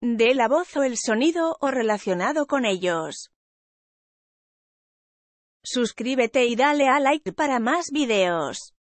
De la voz o el sonido o relacionado con ellos. Suscríbete y dale a like para más videos.